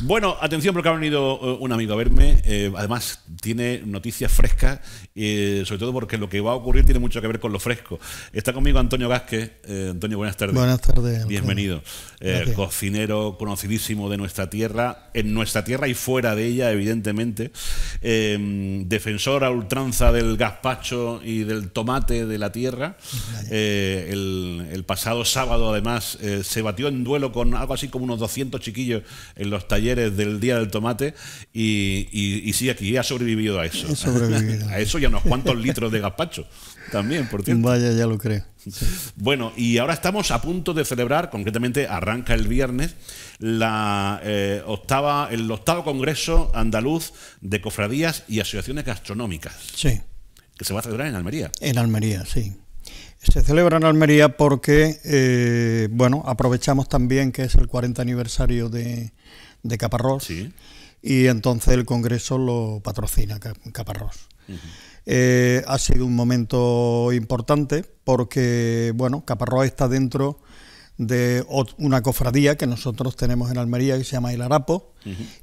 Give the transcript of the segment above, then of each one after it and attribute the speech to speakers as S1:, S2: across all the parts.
S1: Bueno, atención porque ha venido eh, un amigo a verme. Eh, además, tiene noticias frescas, eh, sobre todo porque lo que va a ocurrir tiene mucho que ver con lo fresco. Está conmigo Antonio Gasque. Eh, Antonio, buenas tardes. Buenas tardes. Bienvenido. cocinero conocidísimo de nuestra tierra, en nuestra tierra y fuera de ella, evidentemente. defensor a ultranza del gazpacho y del tomate de la tierra. El, el, pasado sábado, además, se batió en duelo con algo así como unos 200 chiquillos en los talleres del Día del Tomate y, y, sí, aquí ha sobrevivido a eso. a eso y a unos cuantos litros de gazpacho también, por cierto.
S2: Vaya, ya lo creo.
S1: Bueno, y ahora estamos a punto de celebrar, concretamente arranca el viernes, la, eh, octava, el octavo Congreso Andaluz de Cofradías y Asociaciones Gastronómicas. Sí. Que se va a celebrar en Almería.
S2: En Almería, sí. Se celebra en Almería porque, eh, bueno, aprovechamos también que es el 40 aniversario de, de Caparrós. Y entonces el Congreso lo patrocina Caparrós. Eh, ha sido un momento importante porque, bueno, Caparrós está dentro de una cofradía que nosotros tenemos en Almería que se llama El Arapo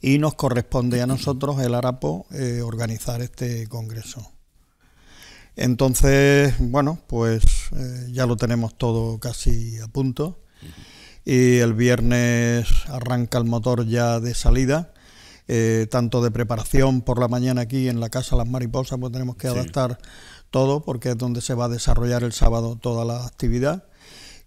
S2: y nos corresponde a nosotros, El Arapo, eh, organizar este congreso. Entonces, bueno, pues eh, ya lo tenemos todo casi a punto y el viernes arranca el motor ya de salida. Eh, tanto de preparación por la mañana aquí en la Casa Las Mariposas, pues tenemos que adaptar todo porque es donde se va a desarrollar el sábado toda la actividad.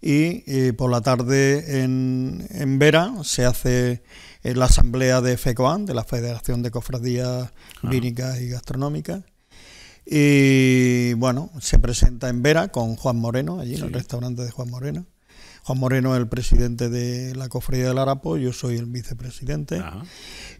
S2: Y eh, por la tarde en, Vera se hace eh, la asamblea de FECOAN, de la Federación de Cofradías ah. Víricas y Gastronómicas. Y bueno, se presenta en Vera con Juan Moreno, allí en el restaurante de Juan Moreno. Juan Moreno es el presidente de la Cofradía del Arapo, yo soy el vicepresidente.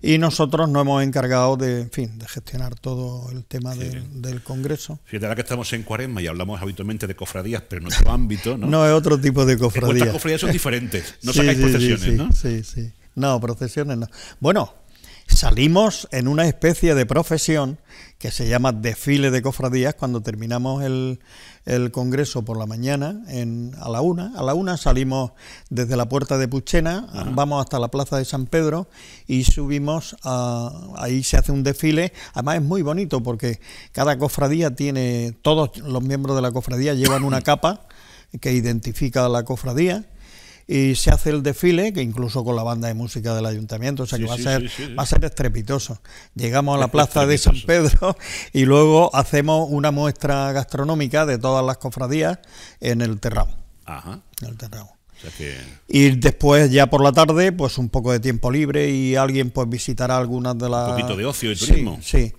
S2: Y nosotros nos hemos encargado de, en fin, de gestionar todo el tema del, Congreso. Congreso.
S1: es verdad que estamos en cuaresma y hablamos habitualmente de cofradías, pero en nuestro ámbito, ¿no? no, es otro tipo de cofradías. Las cofradías son diferentes, no sacáis procesiones, ¿no?
S2: Sí, sí. No, procesiones no. Bueno, salimos en una especie de profesión que se llama desfile de cofradías cuando terminamos el, el congreso por la mañana en, a la una. A la una salimos desde la puerta de Puchena, vamos hasta la plaza de San Pedro y subimos, a, ahí se hace un desfile. Además es muy bonito porque cada cofradía tiene, todos los miembros de la cofradía llevan una capa que identifica a la cofradía y se hace el desfile, que incluso con la banda de música del ayuntamiento, o sea que va, a ser, va a ser estrepitoso. Llegamos a la plaza de San Pedro y luego hacemos una muestra gastronómica de todas las cofradías en el terrao. Ajá. En el terrao. Y después ya por la tarde, pues un poco de tiempo libre y alguien pues visitará algunas de las... Un poquito de ocio y turismo. sí.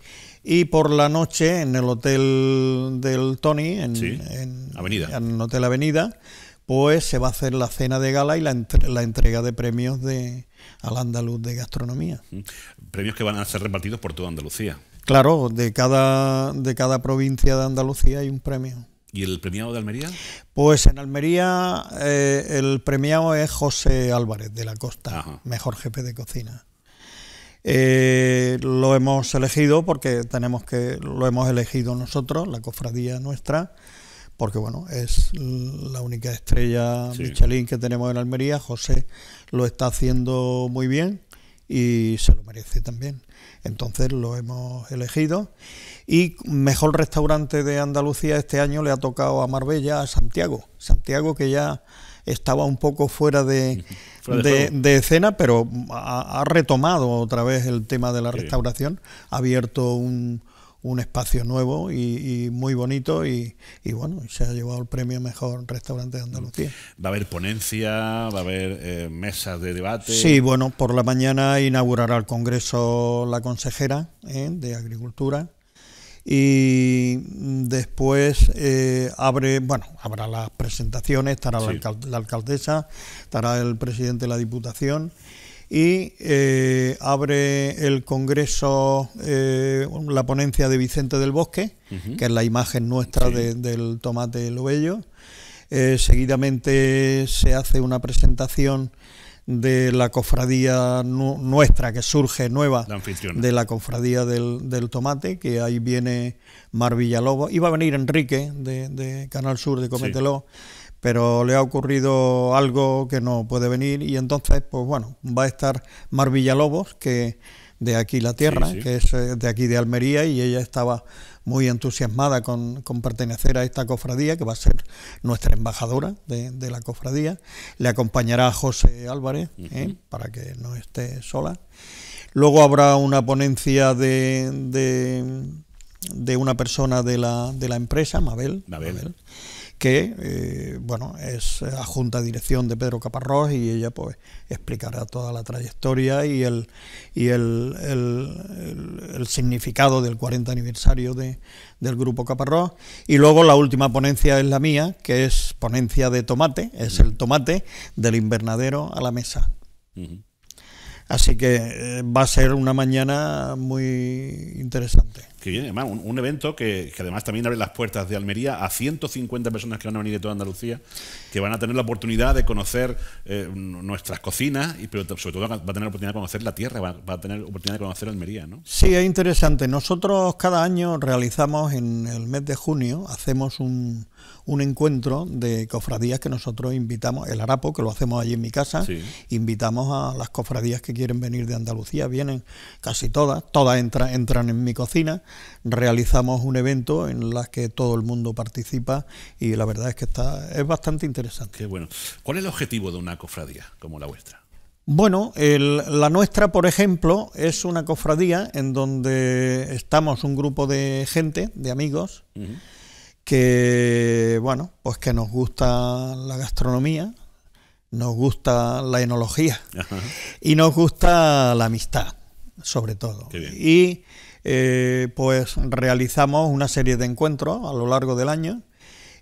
S2: Y por la noche en el hotel del Tony, en, en, Avenida. en el Hotel Avenida, pues se va a hacer la cena de gala y la, entrega de premios de, al andaluz de gastronomía.
S1: Premios que van a ser repartidos por toda Andalucía.
S2: Claro, de cada, de cada provincia de Andalucía hay un premio.
S1: ¿Y el premiado de Almería?
S2: Pues en Almería eh, el premiado es José Álvarez de la Costa, mejor jefe de cocina. Eh, lo hemos elegido porque tenemos que lo hemos elegido nosotros, la cofradía nuestra porque bueno, es la única estrella Michelin que tenemos en Almería, José lo está haciendo muy bien y se lo merece también. Entonces lo hemos elegido y mejor restaurante de Andalucía este año le ha tocado a Marbella, a Santiago. Santiago que ya estaba un poco fuera de, de, escena, pero ha, retomado otra vez el tema de la restauración, ha abierto un, un espacio nuevo y, muy bonito y, y, bueno, se ha llevado el premio Mejor Restaurante de Andalucía.
S1: Va a haber ponencia, va a haber eh, mesas de debate. Sí, bueno,
S2: por la mañana inaugurará el Congreso la consejera eh, de Agricultura y después eh, abre, bueno, habrá las presentaciones, estará la, alcaldesa, estará el presidente de la Diputación y eh, abre el Congreso eh, la ponencia de Vicente del Bosque, que es la imagen nuestra del tomate lobello. bello eh, seguidamente se hace una presentación de la cofradía nuestra que surge nueva de la cofradía del, tomate, que ahí viene Mar Villalobos. Iba a venir Enrique de, Canal Sur de Cometeló pero le ha ocurrido algo que no puede venir y entonces, pues bueno, va a estar Mar Villalobos, que de aquí la tierra, que es eh, de aquí de Almería y ella estaba muy entusiasmada con, pertenecer a esta cofradía, que va a ser nuestra embajadora de, la cofradía. Le acompañará José Álvarez, ¿eh? para que no esté sola. Luego habrá una ponencia de, de, una persona de la, de la empresa, Mabel que eh, bueno es la junta dirección de Pedro Caparrós y ella pues explicará toda la trayectoria y el y el, significado del 40 aniversario de, del grupo Caparrós y luego la última ponencia es la mía que es ponencia de tomate es el tomate del invernadero a la mesa así que eh, va a ser una mañana muy interesante
S1: que viene, además, un, evento que, además también abre las puertas de Almería a 150 personas que van a venir de toda Andalucía, que van a tener la oportunidad de conocer eh, nuestras cocinas, y, pero sobre todo va a tener la oportunidad de conocer la tierra, va, a tener la oportunidad de conocer Almería. ¿no?
S2: Sí, es interesante. Nosotros cada año realizamos en el mes de junio, hacemos un, un encuentro de cofradías que nosotros invitamos, el Arapo, que lo hacemos allí en mi casa, invitamos a las cofradías que quieren venir de Andalucía, vienen casi todas, todas entra, entran en mi cocina realizamos un evento en el que todo el mundo participa y la verdad es que está, es bastante interesante. bueno.
S1: ¿Cuál es el objetivo de una cofradía como la vuestra?
S2: Bueno, la nuestra, por ejemplo, es una cofradía en donde estamos un grupo de gente, de amigos, que, bueno, pues que nos gusta la gastronomía, nos gusta la enología y nos gusta la amistad, sobre todo. Y eh, pues realizamos una serie de encuentros a lo largo del año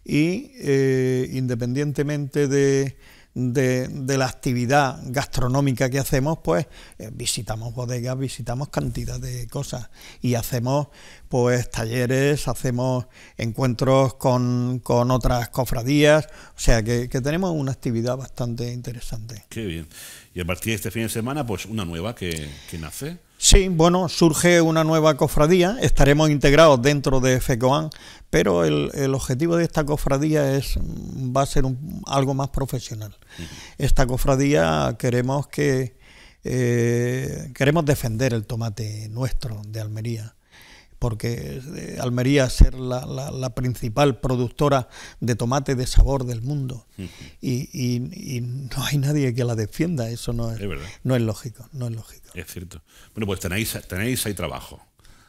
S2: y eh, independientemente de, de, la actividad gastronómica que hacemos, pues eh, visitamos bodegas, visitamos cantidad de cosas y hacemos pues talleres, hacemos encuentros con, con otras cofradías, o sea que, tenemos una actividad bastante interesante.
S1: Qué bien. Y a partir de este fin de semana, pues una nueva que, que nace.
S2: Sí, bueno, surge una nueva cofradía, estaremos integrados dentro de FECOAN, pero el, objetivo de esta cofradía es, mm, va a ser algo más profesional. Esta cofradía queremos que eh, queremos defender el tomate nuestro de Almería porque eh, Almería ser la, la, principal productora de tomate de sabor del mundo y, no hay nadie que la defienda, eso no es, no es lógico, no es lógico.
S1: Es cierto. Bueno, pues tenéis, tenéis ahí trabajo.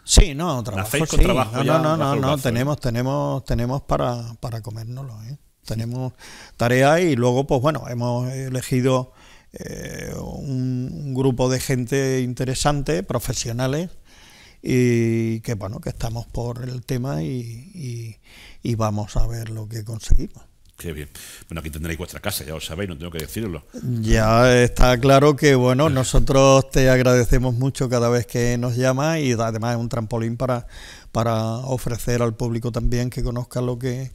S2: Sí, no, trabajo, sí. no, no, no, tenemos, tenemos, tenemos para, para comérnoslo, ¿eh? Tenemos tareas y luego, pues bueno, hemos elegido eh, un grupo de gente interesante, profesionales, y que bueno, que estamos por el tema y, vamos a ver lo que conseguimos.
S1: Qué bien. Bueno, aquí tendréis vuestra casa, ya lo sabéis, no tengo que decirlo.
S2: Ya está claro que, bueno, nosotros te agradecemos mucho cada vez que nos llamas y además es un trampolín para, para ofrecer al público también que conozca lo que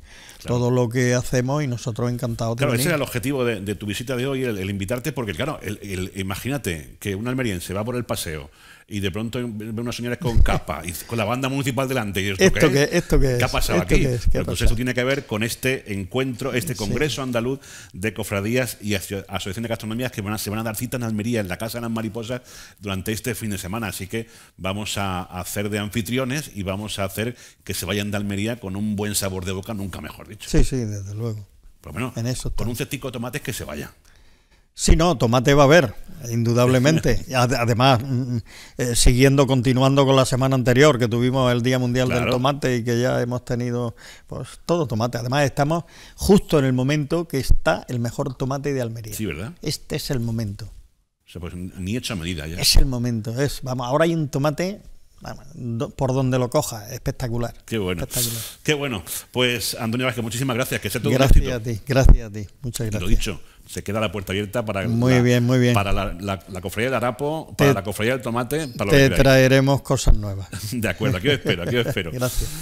S2: todo lo que hacemos y nosotros encantados claro, ese era el
S1: objetivo de, tu visita de hoy, el, invitarte, porque claro, el, imagínate que un almeriense va por el paseo y de pronto ve unas señoras con capa y con la banda municipal delante. Y ¿Esto, que es? ¿Esto qué, ¿Qué ha pasado aquí? Entonces eso tiene que ver con este encuentro, este Congreso Andaluz de Cofradías y Asociación de Gastronomías que se van a dar cita en Almería, en la Casa de las Mariposas, durante este fin de semana. Así que vamos a hacer de anfitriones y vamos a hacer que se vayan de Almería con un buen sabor de boca, nunca mejor
S2: dicho. Sí, sí, desde luego. Por lo menos con un cestico de tomates que se vaya. Sí, no, tomate va a haber, indudablemente. Además, mm, mm, eh, siguiendo, continuando con la semana anterior, que tuvimos el Día Mundial del Tomate y que ya hemos tenido pues, todo tomate. Además, estamos justo en el momento que está el mejor tomate de Almería. Sí, ¿verdad? Este es el momento. O
S1: pues ni hecha medida ya. Es el
S2: momento. Es, vamos, ahora hay un tomate por donde lo coja, espectacular. Qué bueno.
S1: Qué bueno. Pues Antonio Vázquez, muchísimas gracias. Que sea todo gracias a ti, gracias a ti. Muchas gracias. Lo dicho, se queda la puerta abierta para la, bien, Para la, cofradía del arapo, para la cofradía del tomate, Te
S2: traeremos cosas nuevas. De acuerdo, aquí os espero, aquí espero. gracias.